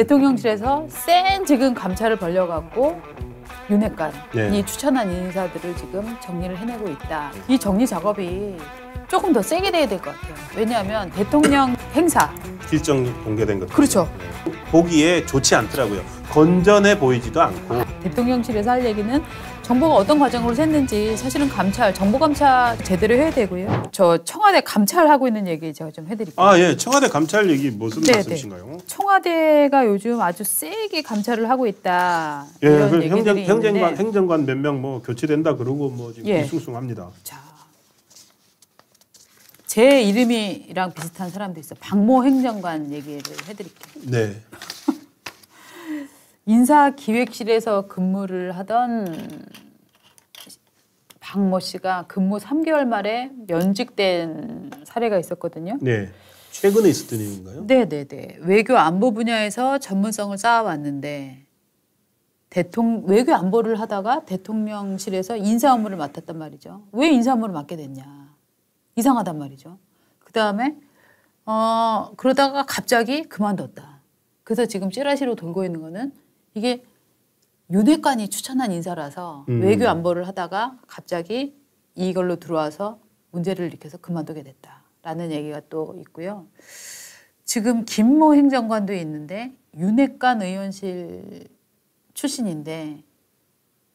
대통령실에서 센 지금 감찰을 벌려갖고 윤핵관이 예. 네. 추천한 인사들을 지금 정리를 해내고 있다. 이 정리 작업이 조금 더 세게 돼야 될 것 같아요. 왜냐하면 대통령 행사 일정 공개된 것 그렇죠. 네. 보기에 좋지 않더라고요. 건전해 보이지도 않고 대통령실에서 할 얘기는 정보가 어떤 과정으로 샜는지 사실은 감찰, 정보 감찰 제대로 해야 되고요. 저 청와대 감찰하고 있는 얘기 제가 좀 해드릴게요. 아, 예. 청와대 감찰 얘기 무슨 네네. 네. 말씀이신가요? 청와대가 요즘 아주 세게 감찰을 하고 있다. 예, 이런 그 행정, 행정관, 행정관 몇 명 뭐 교체된다 그러고 뭐 지금 예. 숭숭합니다. 자. 제 이름이랑 비슷한 사람도 있어. 박모 행정관 얘기를 해드릴게요. 네. 인사기획실에서 근무를 하던 박모 씨가 근무 3개월 만에 면직된 사례가 있었거든요. 네. 최근에 있었던 일인가요? 네네네. 네, 네. 외교 안보 분야에서 전문성을 쌓아왔는데 대통령 외교 안보를 하다가 대통령실에서 인사 업무를 맡았단 말이죠. 왜 인사 업무를 맡게 됐냐? 이상하단 말이죠. 그 다음에 어 그러다가 갑자기 그만뒀다. 그래서 지금 찌라시로 돌고 있는 거는 이게 윤핵관이 추천한 인사라서 음. 외교 안보를 하다가 갑자기 이걸로 들어와서 문제를 일으켜서 그만두게 됐다라는 얘기가 또 있고요. 지금 김모 행정관도 있는데 윤핵관 의원실 출신인데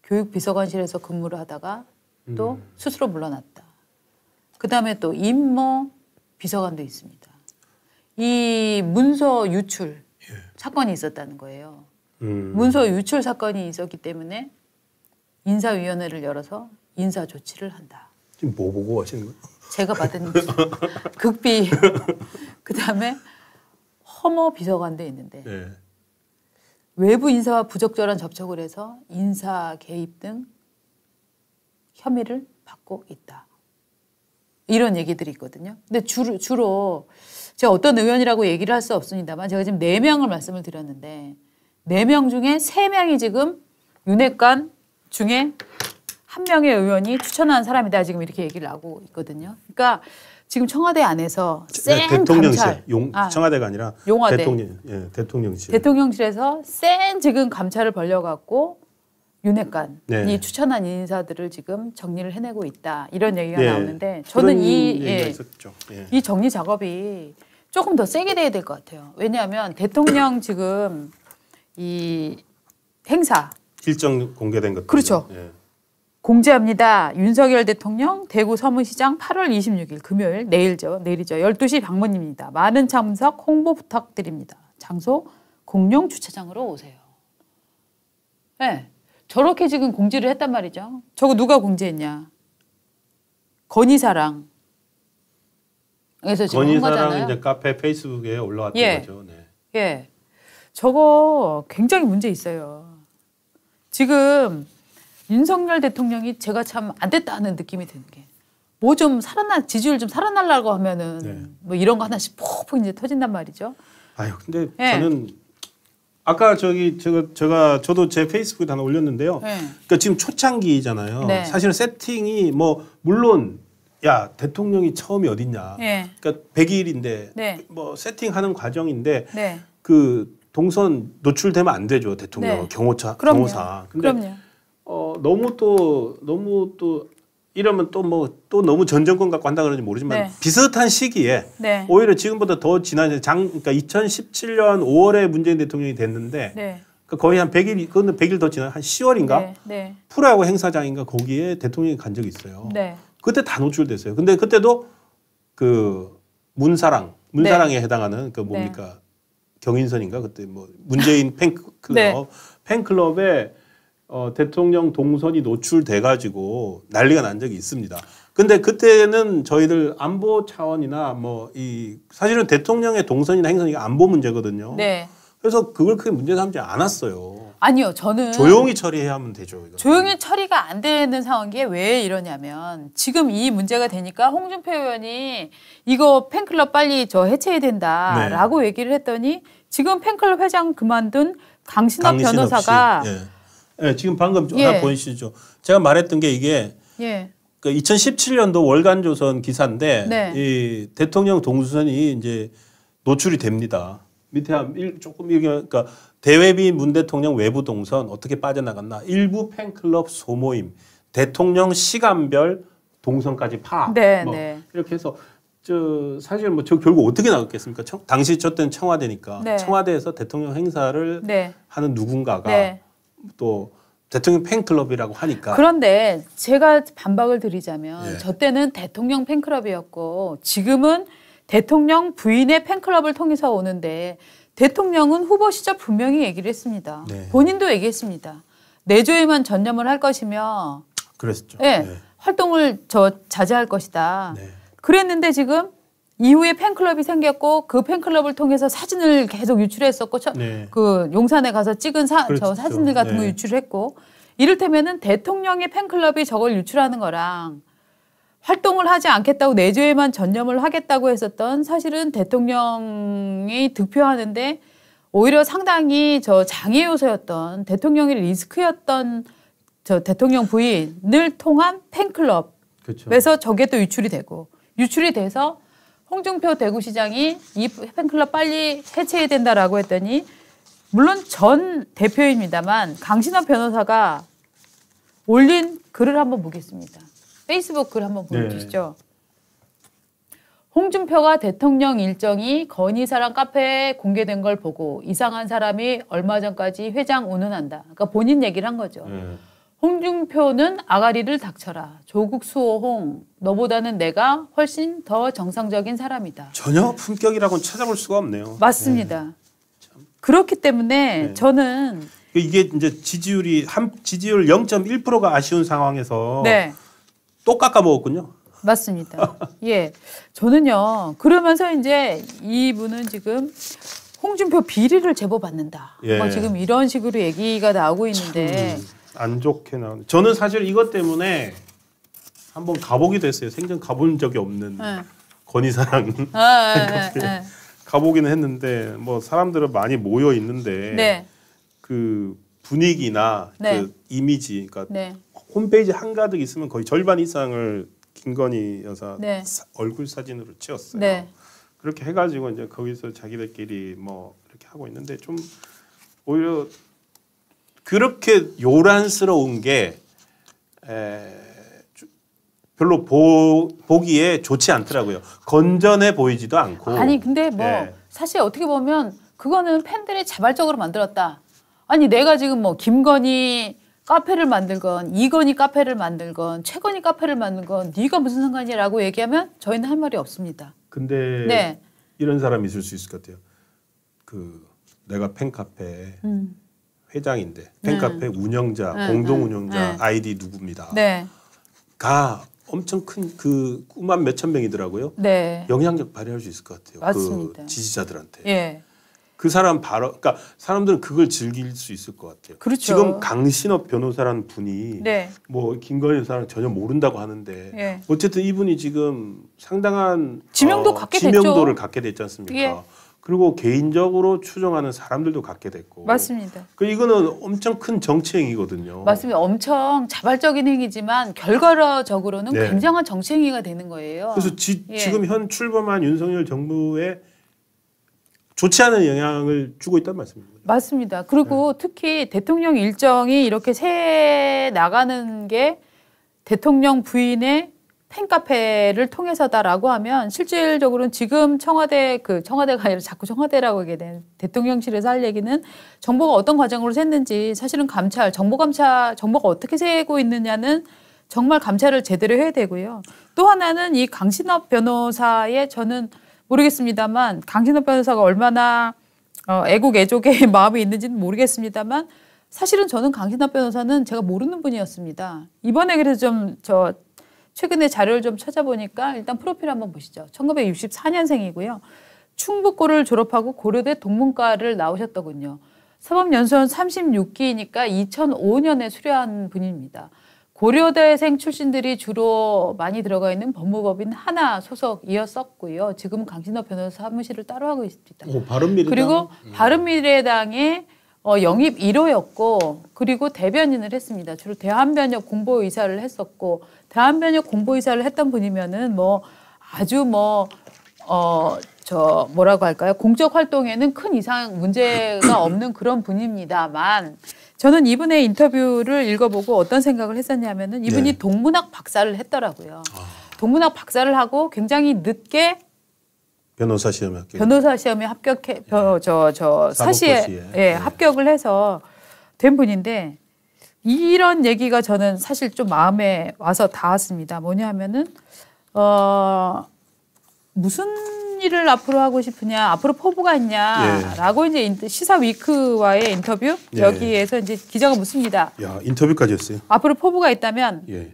교육비서관실에서 근무를 하다가 또 음. 스스로 물러났다. 그 다음에 또 임모 비서관도 있습니다. 이 문서 유출 예. 사건이 있었다는 거예요. 음. 문서 유출 사건이 있었기 때문에 인사위원회를 열어서 인사 조치를 한다. 지금 뭐 보고 하시는 거예요? 제가 받은 극비 그 다음에 허머 비서관도 있는데 네. 외부 인사와 부적절한 접촉을 해서 인사 개입 등 혐의를 받고 있다. 이런 얘기들이 있거든요. 근데 주로, 주로 제가 어떤 의원이라고 얘기를 할 수 없습니다만 제가 지금 4 명을 말씀을 드렸는데 네명 중에 세명이 지금 윤핵관 중에 한 명의 의원이 추천한 사람이다 지금 이렇게 얘기를 하고 있거든요. 그러니까 지금 청와대 안에서 네, 센 대통령실, 감찰, 용, 아, 청와대가 아니라 용화대. 대통령, 예, 대통령실. 대통령실에서 센 지금 감찰을 벌려갖고 윤핵관이 네. 추천한 인사들을 지금 정리를 해내고 있다 이런 얘기가 네. 나오는데 저는 이, 예, 예. 이 정리 작업이 조금 더 세게 돼야 될 것 같아요. 왜냐하면 대통령 지금 이 행사 일정 공개된 것 그렇죠. 예. 공지합니다. 윤석열 대통령 대구 서문시장 8월 26일 금요일 내일죠. 내일이죠. 12시 방문입니다. 많은 참석 홍보 부탁드립니다. 장소 공룡 주차장으로 오세요. 네. 저렇게 지금 공지를 했단 말이죠. 저거 누가 공지했냐. 건의사랑 그래서 지금 건희사랑 이제 카페 페이스북에 올라왔던 예. 거죠. 네. 예. 저거 굉장히 문제 있어요. 지금 윤석열 대통령이 제가 참 안 됐다 는 느낌이 드는 게 뭐 좀 살아나 지지율 좀 살아날라고 하면은 네. 뭐 이런 거 하나씩 폭폭 이제 터진단 말이죠. 아유 근데 네. 저는 아까 저기 제가 제가 저도 제 페이스북에 하나 올렸는데요. 네. 그러니까 지금 초창기잖아요. 네. 사실은 세팅이 뭐 물론 야 대통령이 처음이 어딨냐. 예. 그러니까 100일인데 뭐 세팅하는 과정인데 네. 그 동선 노출되면 안 되죠 대통령 네. 경호차 그럼요. 경호사. 근데 그럼요. 어 너무 또 너무 또 이러면 또 뭐또 뭐, 또 너무 전 정권 갖고 한다 그런지 모르지만 네. 비슷한 시기에 네. 오히려 지금보다 더 지난 장그니까 2017년 5월에 문재인 대통령이 됐는데 네. 그 거의 한 100일 그거는 100일 더 지난 한 10월인가 프로야구 행사장인가 거기에 대통령이 간 적이 있어요. 네. 그때 다 노출됐어요. 근데 그때도 그 문사랑 문사랑에 해당하는 그 뭡니까 경인선인가 그때 뭐 문재인 팬클럽 네. 팬클럽에 어, 대통령 동선이 노출돼 가지고 난리가 난 적이 있습니다. 근데 그때는 저희들 안보 차원이나 뭐 이 사실은 대통령의 동선이나 행선이 안보 문제거든요. 네. 그래서 그걸 크게 문제 삼지 않았어요. 아니요, 저는 조용히 처리해야 하면 되죠. 이거. 조용히 처리가 안 되는 상황이 왜 이러냐면 지금 이 문제가 되니까 홍준표 의원이 이거 팬클럽 빨리 저 해체해야 된다라고 네. 얘기를 했더니 지금 팬클럽 회장 그만둔 강신업, 강신업 변호사가 예. 예. 지금 방금 예. 보이시죠. 제가 말했던 게 이게 예. 그 2017년도 월간조선 기사인데 네. 이 대통령 동수선이 이제 노출이 됩니다. 밑에 한 조금 얘기 그러니까 대외비 문 대통령 외부 동선 어떻게 빠져나갔나 일부 팬클럽 소모임 대통령 시간별 동선까지 파악 네, 뭐 네. 이렇게 해서 저 사실 뭐저 결국 어떻게 나갔겠습니까? 청, 당시 저 때는 청와대니까 네. 청와대에서 대통령 행사를 네. 하는 누군가가 네. 또 대통령 팬클럽이라고 하니까. 그런데 제가 반박을 드리자면 예. 저 때는 대통령 팬클럽이었고 지금은 대통령 부인의 팬클럽을 통해서 오는데 대통령은 후보 시절 분명히 얘기를 했습니다. 네. 본인도 얘기했습니다. 내조에만 전념을 할 것이며 그랬죠. 예, 네. 활동을 저 자제할 것이다. 네. 그랬는데 지금 이후에 팬클럽이 생겼고 그 팬클럽을 통해서 사진을 계속 유출했었고 처, 네. 그 용산에 가서 찍은 사, 저 그렇죠. 사진들 같은 거 네. 유출했고 이를테면은 대통령의 팬클럽이 저걸 유출하는 거랑 활동을 하지 않겠다고 내조에만 전념을 하겠다고 했었던 사실은 대통령이 득표하는데 오히려 상당히 저 장애 요소였던 대통령의 리스크였던 저 대통령 부인을 통한 팬클럽 그쵸. 그래서 저게 또 유출이 되고 유출이 돼서 홍준표 대구시장이 이 팬클럽 빨리 해체해야 된다라고 했더니 물론 전 대표입니다만 강신업 변호사가 올린 글을 한번 보겠습니다. 페이스북 을 한번 네. 보여주시죠. 네. 홍준표가 대통령 일정이 건희사랑 카페에 공개된 걸 보고 이상한 사람이 얼마 전까지 회장 운운한다. 그러니까 본인 얘기를 한 거죠. 음. 홍준표는 아가리를 닥쳐라. 조국 수호홍 너보다는 내가 훨씬 더 정상적인 사람이다. 전혀 품격이라고는 찾아볼 수가 없네요. 맞습니다. 네. 그렇기 때문에 네. 저는 이게 이제 지지율이 한 지지율 0.1%가 아쉬운 상황에서 네. 또 깎아 먹었군요. 맞습니다. 예. 저는요. 그러면서 이제 이분은 지금 홍준표 비리를 제보 받는다. 예. 뭐 지금 이런 식으로 얘기가 나오고 있는데 안 좋게 나오네. 저는 사실 이것 때문에 한번 가보기도 했어요. 생전 가본 적이 없는 예. 건의사랑 아, 예, 예. 가보기는 했는데 뭐 사람들은 많이 모여 있는데 네. 그 분위기나 그 네. 그 이미지, 그러니까 네. 홈페이지 한가득 있으면 거의 절반 이상을 김건희 여사 네. 사, 얼굴 사진으로 채웠어요. 네. 그렇게 해가지고 이제 거기서 자기들끼리 뭐 이렇게 하고 있는데 좀 오히려 그렇게 요란스러운 게 에, 별로 보, 보기에 좋지 않더라고요. 건전해 보이지도 않고. 아니 근데 뭐 예. 사실 어떻게 보면 그거는 팬들이 자발적으로 만들었다. 아니 내가 지금 뭐 김건희 카페를 만들건 이건이 카페를 만들건 최건이 카페를 만든건 네가 무슨 상관이라고 얘기하면 저희는 할 말이 없습니다. 근데 네. 이런 사람이 있을 수 있을 것 같아요. 그 내가 팬카페 음. 회장인데 팬카페 네. 네, 네. 운영자 네. 공동 운영자 아이디 누구입니다가 네. 엄청 큰그 9만 몇 천 명이더라고요. 영향력 발휘할 수 있을 것 같아요. 그 맞습니다. 그 지지자들한테. 예. 그 사람 바로 그러니까 사람들은 그걸 즐길 수 있을 것 같아요. 그렇죠. 지금 강신업 변호사라는 분이 네. 뭐 김건희 사는 전혀 모른다고 하는데 예. 어쨌든 이분이 지금 상당한 지명도 어, 갖게 지명도를 갖게 됐지 않습니까? 예. 그리고 개인적으로 추정하는 사람들도 갖게 됐고 맞습니다. 그 이거는 엄청 큰 정치 행위거든요. 맞습니다. 엄청 자발적인 행위지만 결과적으로는 네. 굉장한 정치 행위가 되는 거예요. 그래서 지, 예. 지금 현 출범한 윤석열 정부의 좋지 않은 영향을 주고 있다는 말씀입니다. 맞습니다. 그리고 네. 특히 대통령 일정이 이렇게 새 나가는 게 대통령 부인의 팬카페를 통해서다라고 하면 실질적으로는 지금 청와대 그 청와대가 아니라 자꾸 청와대라고 얘기 되 대통령실에서 할 얘기는 정보가 어떤 과정으로 샜는지 사실은 감찰 정보 감찰 정보가 어떻게 새고 있느냐는 정말 감찰을 제대로 해야 되고요. 또 하나는 이 강신업 변호사의 저는 모르겠습니다만 강진호 변호사가 얼마나 어, 애국 애족의 마음이 있는지는 모르겠습니다만 사실은 저는 강진호 변호사는 제가 모르는 분이었습니다. 이번에 그래서 좀 저 최근에 자료를 좀 찾아보니까 일단 프로필 한번 보시죠. 1964년생이고요. 충북고를 졸업하고 고려대 동문과를 나오셨더군요. 사법연수원 36기이니까 2005년에 수료한 분입니다. 고려대생 출신들이 주로 많이 들어가 있는 법무법인 하나 소속이었었고요. 지금 강신호 변호사 사무실을 따로 하고 있습니다. 오, 바른미래당. 그리고 음. 바른미래당의 어, 영입 1호였고 그리고 대변인을 했습니다. 주로 대한변협 공보의사를 했었고 대한변협 공보의사를 했던 분이면은 뭐 아주 뭐 어, 저 뭐라고 할까요? 공적 활동에는 큰 이상 문제가 없는 그런 분입니다만 저는 이분의 인터뷰를 읽어보고 어떤 생각을 했었냐면은 이분이 네. 동문학 박사를 했더라고요. 아. 동문학 박사를 하고 굉장히 늦게 변호사 시험에 합격. 변호사 시험에 합격해 저저 예. 저 사시에 예, 예, 합격을 해서 된 분인데 이런 얘기가 저는 사실 좀 마음에 와서 닿았습니다. 뭐냐면은 어 무슨 일을 앞으로 하고 싶으냐, 앞으로 포부가 있냐라고 예. 이제 시사 위크와의 인터뷰 예. 여기에서 이제 기자가 묻습니다. 야 인터뷰까지 했어요. 앞으로 포부가 있다면 예.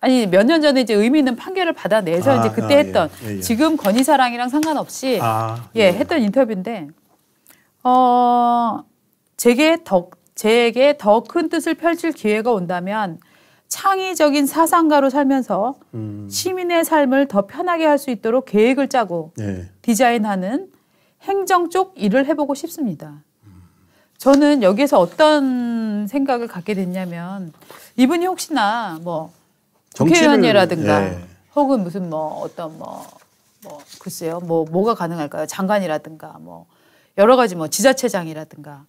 아니 몇 년 전에 이제 의미 있는 판결을 받아내서 아, 이제 아, 그때 아, 했던 예, 예. 지금 건의사랑이랑 상관없이 아, 예, 했던 인터뷰인데 어 제게 더 제게 더 큰 뜻을 펼칠 기회가 온다면 창의적인 사상가로 살면서 음. 시민의 삶을 더 편하게 할 수 있도록 계획을 짜고 네. 디자인하는 행정 쪽 일을 해보고 싶습니다. 저는 여기에서 어떤 생각을 갖게 됐냐면 이분이 혹시나 뭐 국회의원이라든가 네. 혹은 무슨 뭐 어떤 뭐, 뭐 글쎄요 뭐 뭐가 가능할까요 장관이라든가 뭐 여러 가지 뭐 지자체장이라든가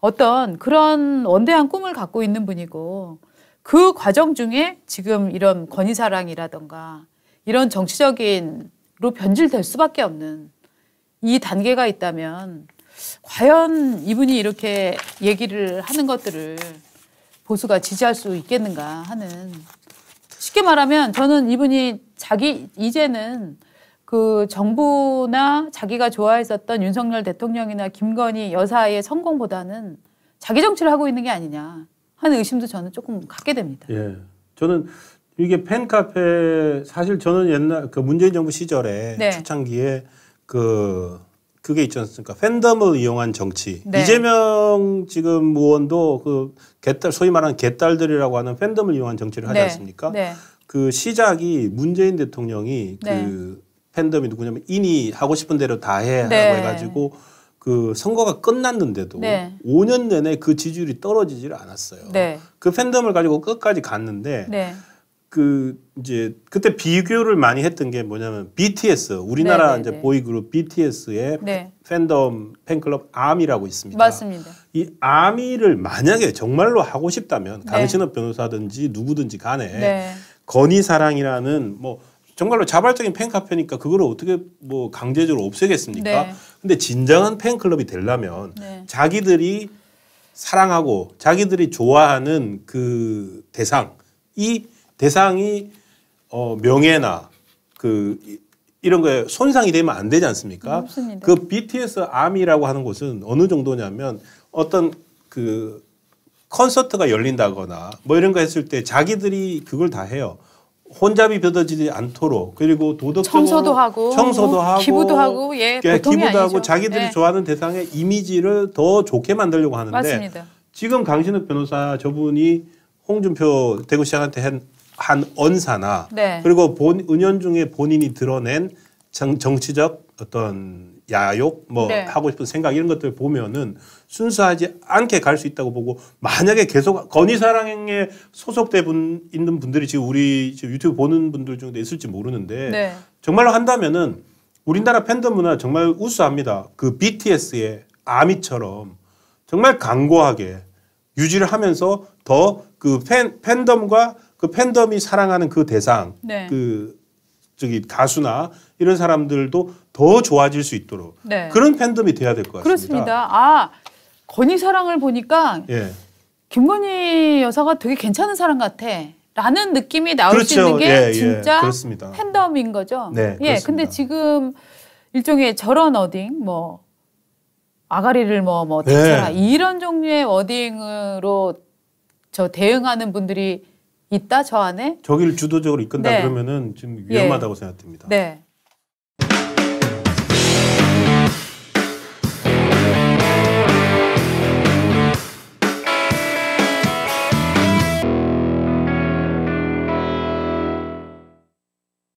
어떤 그런 원대한 꿈을 갖고 있는 분이고 그 과정 중에 지금 이런 권위사랑이라던가 이런 정치적인로 변질될 수밖에 없는 이 단계가 있다면 과연 이분이 이렇게 얘기를 하는 것들을 보수가 지지할 수 있겠는가 하는 쉽게 말하면 저는 이분이 자기 이제는 그 정부나 자기가 좋아했었던 윤석열 대통령이나 김건희 여사의 성공보다는 자기 정치를 하고 있는 게 아니냐. 하는 의심도 저는 조금 갖게 됩니다. 예. 저는 이게 팬카페 사실 저는 옛날 그 문재인 정부 시절에 네. 초창기에 그 그게 있지 않습니까? 팬덤을 이용한 정치. 네. 이재명 지금 의원도 그 개딸 소위 말하는 개딸들이라고 하는 팬덤을 이용한 정치를 하지 네. 않습니까? 네. 그 시작이 문재인 대통령이 그 네. 팬덤이 누구냐면 인이 하고 싶은 대로 다 해라고 네. 해가지고 그 선거가 끝났는데도 네. 5년 내내 그 지지율이 떨어지질 않았어요. 네. 그 팬덤을 가지고 끝까지 갔는데 네. 그 이제 그때 비교를 많이 했던 게 뭐냐면 BTS 우리나라 네, 네 이제 네. 보이 그룹 BTS의 네. 팬덤 팬클럽 아미라고 있습니다. 맞습니다. 이 아미를 만약에 정말로 하고 싶다면 강신업 변호사든지 누구든지 간에 건의 사랑이라는 뭐 정말로 자발적인 팬카페니까 그걸 어떻게 뭐 강제적으로 없애겠습니까? 네. 근데 진정한 팬클럽이 되려면 네. 자기들이 사랑하고 자기들이 좋아하는 그 대상 이 대상이 어 명예나 그 이런 거에 손상이 되면 안 되지 않습니까? 없습니다. 그 BTS 아미라고 하는 곳은 어느 정도냐면 어떤 그 콘서트가 열린다거나 뭐 이런 거 했을 때 자기들이 그걸 다 해요. 혼잡이 벼어지지 않도록 그리고 도덕적으로 청소도 하고 청소도 하고 기부도 하고 예그러니 예, 기부도 아니죠. 하고 자기들이 네. 좋아하는 대상의 이미지를 더 좋게 만들려고 하는데 맞습니다. 지금 강신욱 변호사 저분이 홍준표 대구시장한테 한, 한 언사나 네. 그리고 본 은연 중에 본인이 드러낸 정, 정치적 어떤 야욕 뭐 네. 하고 싶은 생각 이런 것들 보면은 순수하지 않게 갈 수 있다고 보고 만약에 계속 건의사랑에 소속돼 분, 있는 분들이 지금 우리 지금 유튜브 보는 분들 중에 있을지 모르는데 네. 정말로 한다면은 우리나라 팬덤 문화 정말 우수합니다. 그 BTS의 아미처럼 정말 강고하게 유지를 하면서 더 그 팬 팬덤과 그 팬덤이 사랑하는 그 대상 네. 그 저기 가수나 이런 사람들도 더 좋아질 수 있도록 네. 그런 팬덤이 돼야 될 것 같습니다. 그렇습니다. 아 건희 사랑을 보니까 예. 김건희 여사가 되게 괜찮은 사람 같아. 라는 느낌이 나올 그렇죠. 수 있는 게 예, 예, 진짜 그렇습니다. 팬덤인 거죠. 네, 예. 그렇습니다. 근데 지금 일종의 저런 어딩 뭐 아가리를 뭐뭐 뭐, 뭐 네. 이런 종류의 워딩으로 저 대응하는 분들이 있다 저 안에 저기를 주도적으로 이끈다 네. 그러면은 지금 예. 위험하다고 생각됩니다. 네.